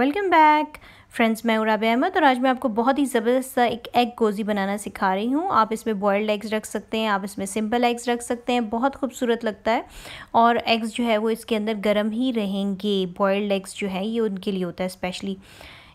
welcome back friends मैं उराब अहमद और आज मैं आपको बहुत ही ज़बरदस्त सा एक एग गोजी बनाना सिखा रही हूँ आप इसमें बॉयल्ड एग्स रख सकते हैं आप इसमें सिंपल एग्स रख सकते हैं बहुत खूबसूरत लगता है और एग्स जो है वो इसके अंदर गर्म ही रहेंगे बॉयल्ड एग्स जो है ये उनके लिए होता है स्पेशली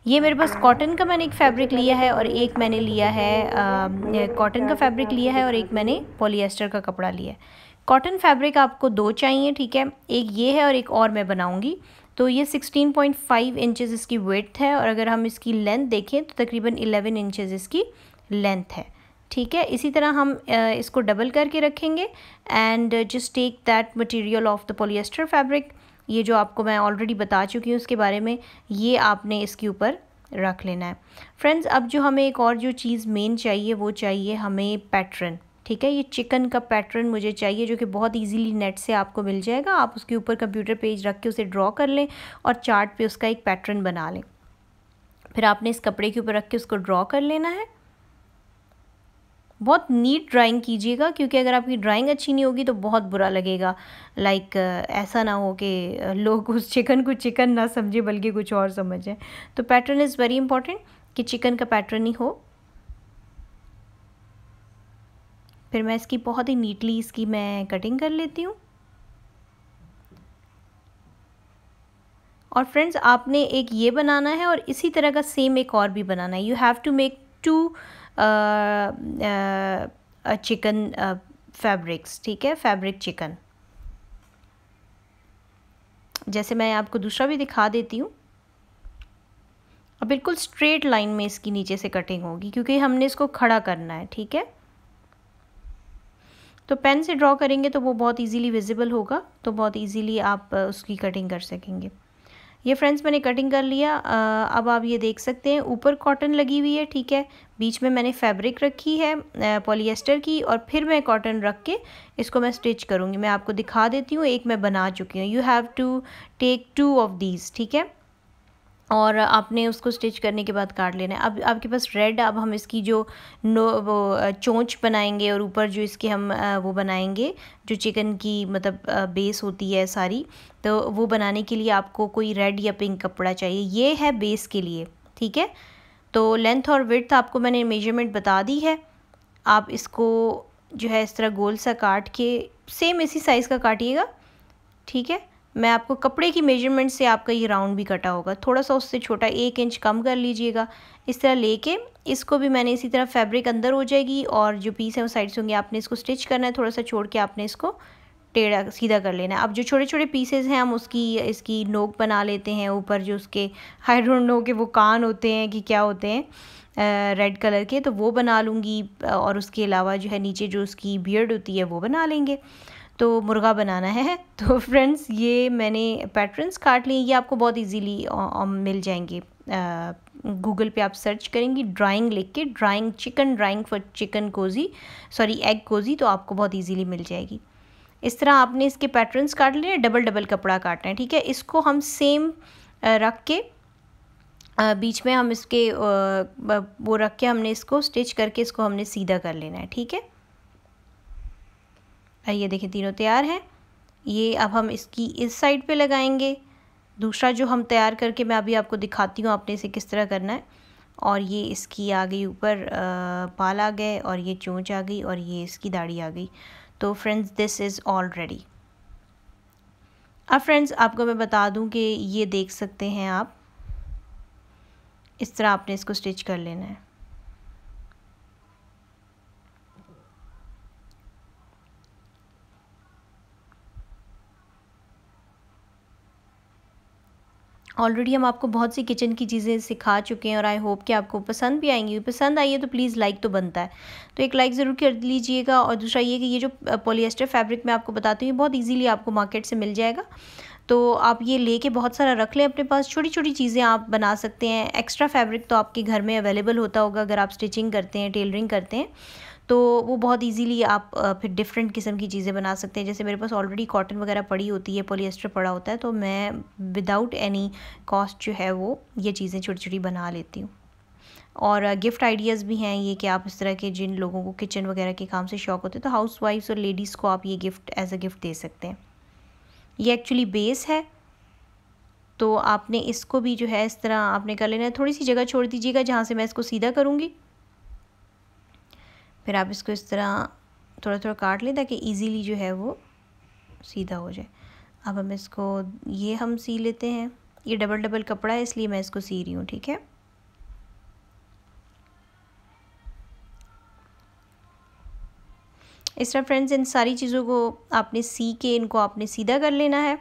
ये मेरे पास कॉटन का मैंने एक फ़ैब्रिक लिया है और एक मैंने लिया है कॉटन का फ़ैब्रिक लिया है और एक मैंने पोलियस्टर का कपड़ा लिया है कॉटन फैब्रिक आपको दो चाहिए ठीक है एक ये है और एक और मैं बनाऊँगी तो ये 16.5 इंचेस इसकी विथ है और अगर हम इसकी लेंथ देखें तो तकरीबन 11 इंचेस इसकी लेंथ है ठीक है इसी तरह हम इसको डबल करके रखेंगे and just take that material of the polyester fabric ये जो आपको मैं ऑलरेडी बता चुकी हूँ उसके बारे में ये आपने इसके ऊपर रख लेना है फ्रेंड्स अब जो हमें एक और जो चीज़ मेन चाहिए वो चाहिए हमें पैटर्न ठीक है ये चिकन का पैटर्न मुझे चाहिए जो कि बहुत ईजिली नेट से आपको मिल जाएगा आप उसके ऊपर कंप्यूटर पेज रख के उसे ड्रॉ कर लें और चार्ट पे उसका एक पैटर्न बना लें फिर आपने इस कपड़े के ऊपर रख के उसको ड्रॉ कर लेना है बहुत नीट ड्राइंग कीजिएगा क्योंकि अगर आपकी ड्राइंग अच्छी नहीं होगी तो बहुत बुरा लगेगा लाइक ऐसा ना हो कि लोग उस चिकन को चिकन ना समझे बल्कि कुछ और समझें तो पैटर्न इज़ वेरी इंपॉर्टेंट कि चिकन का पैटर्न ही हो फिर मैं इसकी बहुत ही नीटली इसकी मैं कटिंग कर लेती हूँ और फ्रेंड्स आपने एक ये बनाना है और इसी तरह का सेम एक और भी बनाना है you have to make two chicken fabrics ठीक है फैब्रिक चिकन जैसे मैं आपको दूसरा भी दिखा देती हूँ और बिल्कुल स्ट्रेट लाइन में इसकी नीचे से कटिंग होगी क्योंकि हमने इसको खड़ा करना है ठीक है तो पेन से ड्रॉ करेंगे तो वो बहुत इजीली विजिबल होगा तो बहुत इजीली आप उसकी कटिंग कर सकेंगे ये फ्रेंड्स मैंने कटिंग कर लिया अब आप ये देख सकते हैं ऊपर कॉटन लगी हुई है ठीक है बीच में मैंने फैब्रिक रखी है पॉलिएस्टर की और फिर मैं कॉटन रख के इसको मैं स्टिच करूँगी मैं आपको दिखा देती हूँ एक मैं बना चुकी हूँ you have to take two of these ठीक है और आपने उसको स्टिच करने के बाद काट लेना है अब आपके पास रेड अब हम इसकी जो नो वो चोंच बनाएंगे और ऊपर जो इसके हम वो बनाएंगे जो चिकन की मतलब बेस होती है सारी तो वो बनाने के लिए आपको कोई रेड या पिंक कपड़ा चाहिए ये है बेस के लिए ठीक है तो लेंथ और विथ आपको मैंने मेजरमेंट बता दी है आप इसको जो है इस तरह गोल सा काट के सेम इसी साइज़ का काटिएगा ठीक है मैं आपको कपड़े की मेजरमेंट से आपका ये राउंड भी कटा होगा थोड़ा सा उससे छोटा एक इंच कम कर लीजिएगा इस तरह लेके इसको भी मैंने इसी तरह फैब्रिक अंदर हो जाएगी और जो पीस है वो साइड से होंगे आपने इसको स्टिच करना है थोड़ा सा छोड़ के आपने इसको टेढ़ा सीधा कर लेना है अब जो छोटे छोटे पीसेज हैं हम उसकी इसकी नोक बना लेते हैं ऊपर जो उसके हाई नोक के वो कान होते हैं कि क्या होते हैं रेड कलर के तो वो बना लूँगी और उसके अलावा जो है नीचे जो उसकी बियर्ड होती है वो बना लेंगे तो मुर्गा बनाना है तो फ्रेंड्स ये मैंने पैटर्न्स काट लिए ये आपको बहुत इजीली मिल जाएंगे गूगल पे आप सर्च करेंगी ड्राइंग लिख के drawing chicken drawing for chicken cozy sorry egg cozy तो आपको बहुत इजीली मिल जाएगी इस तरह आपने इसके पैटर्न्स काट लिए डबल डबल कपड़ा काटना है ठीक है इसको हम सेम रख के बीच में हम इसके वो रख के हमने इसको स्टिच करके इसको हमने सीधा कर लेना है ठीक है ये देखिए तीनों तैयार हैं ये अब हम इसकी इस साइड पे लगाएंगे दूसरा जो हम तैयार करके मैं अभी आपको दिखाती हूँ आपने इसे किस तरह करना है और ये इसकी आ गई ऊपर पाल आ गए और ये चोंच आ गई और ये इसकी दाढ़ी आ गई तो friends this is all ready अब फ्रेंड्स आपको मैं बता दूं कि ये देख सकते हैं आप इस तरह आपने इसको स्टिच कर लेना है ऑलरेडी हम आपको बहुत सी किचन की चीज़ें सिखा चुके हैं और आई होप कि आपको पसंद भी आएंगी पसंद आई है तो प्लीज़ लाइक तो बनता है तो एक लाइक ज़रूर कर लीजिएगा और दूसरा ये कि ये जो पॉलिएस्टर फैब्रिक मैं आपको बताती हूँ बहुत ईजीली आपको मार्केट से मिल जाएगा तो आप ये लेके बहुत सारा रख लें अपने पास छोटी छोटी चीज़ें आप बना सकते हैं एक्स्ट्रा फैब्रिक तो आपके घर में अवेलेबल होता होगा अगर आप स्टिचिंग करते हैं टेलरिंग करते हैं तो वो बहुत इजीली आप फिर डिफरेंट किस्म की चीज़ें बना सकते हैं जैसे मेरे पास ऑलरेडी कॉटन वगैरह पड़ी होती है पोलिएस्टर पड़ा होता है तो मैं विदाउट एनी कॉस्ट जो है वो ये चीज़ें छोटी छोटी बना लेती हूँ और गिफ्ट आइडियाज़ भी हैं ये कि आप इस तरह के जिन लोगों को किचन वगैरह के काम से शौक होते हैं तो हाउस और लेडीज़ को आप ये गिफ्ट एज अ गिफ्ट दे सकते हैं ये एक्चुअली बेस है तो आपने इसको भी जो है इस तरह आपने कर लेना है थोड़ी सी जगह छोड़ दीजिएगा जहाँ से मैं इसको सीधा करूँगी फिर आप इसको इस तरह थोड़ा थोड़ा काट लें ताकि ईज़िली जो है वो सीधा हो जाए अब हम इसको ये हम सी लेते हैं ये डबल डबल कपड़ा है इसलिए मैं इसको सी रही हूँ ठीक है इस तरह फ्रेंड्स इन सारी चीज़ों को आपने सी के इनको आपने सीधा कर लेना है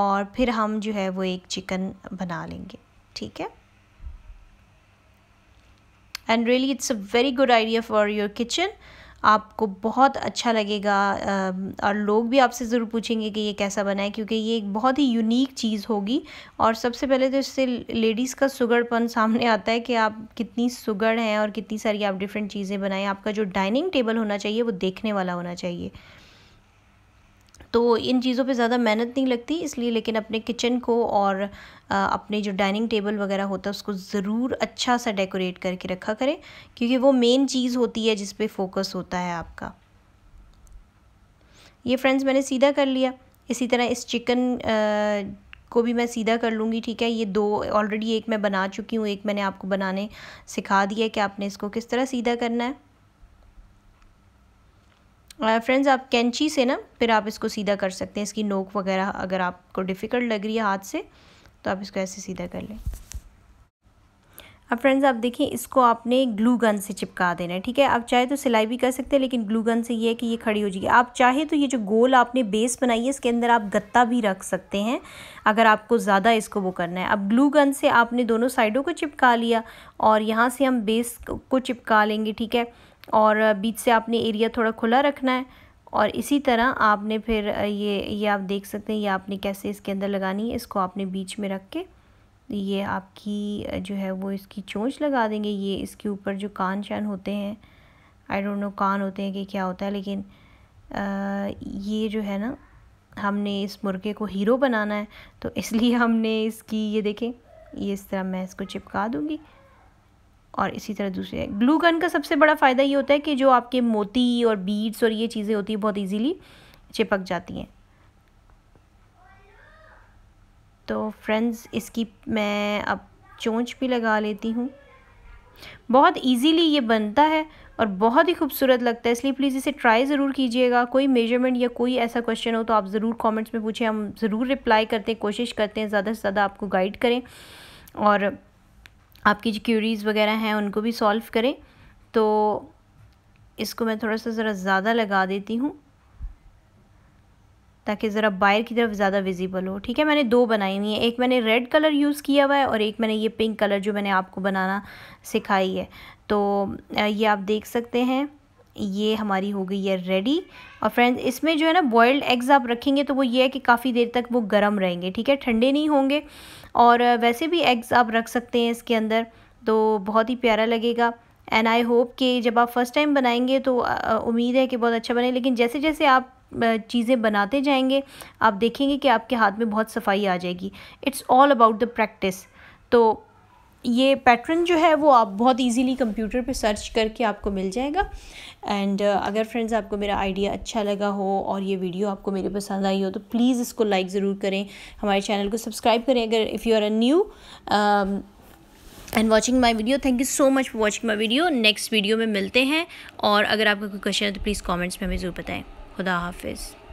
और फिर हम जो है वो एक चिकन बना लेंगे ठीक है and really it's a very good idea for your kitchen आपको बहुत अच्छा लगेगा और लोग भी आपसे ज़रूर पूछेंगे कि ये कैसा बना है क्योंकि ये एक बहुत ही यूनिक चीज़ होगी और सबसे पहले तो इससे लेडीज़ का सुगड़पन सामने आता है कि आप कितनी सुगड़ हैं और कितनी सारी आप डिफरेंट चीज़ें बनाएं आपका जो डाइनिंग टेबल होना चाहिए वो देखने वाला होना चाहिए तो इन चीज़ों पे ज़्यादा मेहनत नहीं लगती इसलिए लेकिन अपने किचन को और अपने जो डाइनिंग टेबल वगैरह होता है उसको ज़रूर अच्छा सा डेकोरेट करके रखा करें क्योंकि वो मेन चीज़ होती है जिस पर फोकस होता है आपका ये फ्रेंड्स मैंने सीधा कर लिया इसी तरह इस चिकन को भी मैं सीधा कर लूँगी ठीक है ये दो ऑलरेडी एक मैं बना चुकी हूँ एक मैंने आपको बनाने सिखा दिया कि आपने इसको किस तरह सीधा करना है फ्रेंड्स uh, आप कैंची से ना फिर आप इसको सीधा कर सकते हैं इसकी नोक वगैरह अगर आपको डिफ़िकल्ट लग रही है हाथ से तो आप इसको ऐसे सीधा कर लें अब फ्रेंड्स आप देखिए इसको आपने ग्लू गन से चिपका देना है ठीक है आप चाहे तो सिलाई भी कर सकते हैं लेकिन ग्लू गन से ये है कि ये खड़ी हो जाएगी आप चाहे तो ये जो गोल आपने बेस बनाई है इसके अंदर आप गत्ता भी रख सकते हैं अगर आपको ज़्यादा इसको वो करना है अब ग्लू गन से आपने दोनों साइडों को चिपका लिया और यहाँ से हम बेस को चिपका लेंगे ठीक है और बीच से आपने एरिया थोड़ा खुला रखना है और इसी तरह आपने फिर ये ये आप देख सकते हैं ये आपने कैसे इसके अंदर लगानी है इसको आपने बीच में रख के ये आपकी जो है वो इसकी चोंच लगा देंगे ये इसके ऊपर जो कान शान होते हैं आई डोंट नो कान होते हैं कि क्या होता है लेकिन आ, ये जो है ना हमने इस मुर्गे को हीरो बनाना है तो इसलिए हमने इसकी ये देखें ये इस तरह मैं इसको चिपका दूँगी और इसी तरह दूसरे ग्लू गन का सबसे बड़ा फ़ायदा ये होता है कि जो आपके मोती और बीड्स और ये चीज़ें होती हैं बहुत इजीली चिपक जाती हैं तो फ्रेंड्स इसकी मैं अब चोंच भी लगा लेती हूँ बहुत इजीली ये बनता है और बहुत ही खूबसूरत लगता है इसलिए प्लीज़ इसे ट्राई ज़रूर कीजिएगा कोई मेजरमेंट या कोई ऐसा क्वेश्चन हो तो आप ज़रूर कॉमेंट्स में पूछें हम ज़रूर रिप्लाई करते हैं कोशिश करते हैं ज़्यादा से ज़्यादा आपको गाइड करें और आपकी जो क्यूरीज़ वगैरह हैं उनको भी सॉल्व करें तो इसको मैं थोड़ा सा ज़रा ज़्यादा लगा देती हूँ ताकि ज़रा बाहर की तरफ ज़्यादा विजिबल हो ठीक है मैंने दो बनाई हुई हैं एक मैंने रेड कलर यूज़ किया हुआ है और एक मैंने ये पिंक कलर जो मैंने आपको बनाना सिखाई है तो ये आप देख सकते हैं ये हमारी हो गई है रेडी और फ्रेंड्स इसमें जो है ना बॉयल्ड एग्स आप रखेंगे तो वो ये है कि काफ़ी देर तक वो गर्म रहेंगे ठीक है ठंडे नहीं होंगे और वैसे भी एग्स आप रख सकते हैं इसके अंदर तो बहुत ही प्यारा लगेगा एंड आई होप कि जब आप फर्स्ट टाइम बनाएंगे तो उम्मीद है कि बहुत अच्छा बने लेकिन जैसे जैसे आप चीज़ें बनाते जाएंगे आप देखेंगे कि आपके हाथ में बहुत सफाई आ जाएगी it's all about the practice तो ये पैटर्न जो है वो आप बहुत इजीली कंप्यूटर पे सर्च करके आपको मिल जाएगा एंड uh, अगर फ्रेंड्स आपको मेरा आइडिया अच्छा लगा हो और ये वीडियो आपको मेरी पसंद आई हो तो प्लीज़ इसको लाइक ज़रूर करें हमारे चैनल को सब्सक्राइब करें अगर if you are a new and watching my video thank you so much for watching my video next video में मिलते हैं और अगर आपका कोई क्वेश्चन है तो प्लीज़ कॉमेंट्स में हमें ज़रूर बताएँ खुदा हाफिज़